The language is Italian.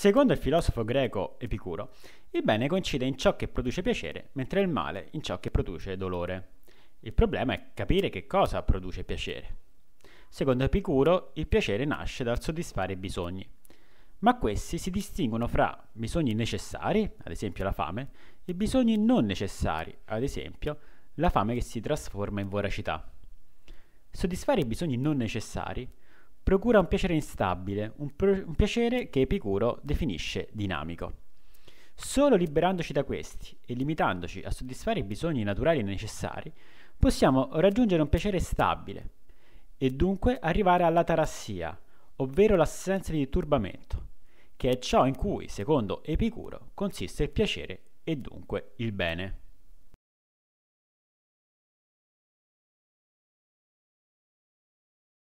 Secondo il filosofo greco Epicuro, il bene coincide in ciò che produce piacere, mentre il male in ciò che produce dolore. Il problema è capire che cosa produce piacere. Secondo Epicuro, il piacere nasce dal soddisfare i bisogni, ma questi si distinguono fra bisogni necessari, ad esempio la fame, e bisogni non necessari, ad esempio la fame che si trasforma in voracità. Soddisfare i bisogni non necessari procura un piacere instabile, un, pro- un piacere che Epicuro definisce dinamico. Solo liberandoci da questi e limitandoci a soddisfare i bisogni naturali e necessari, possiamo raggiungere un piacere stabile e dunque arrivare all'atarassia, ovvero l'assenza di turbamento, che è ciò in cui, secondo Epicuro, consiste il piacere e dunque il bene.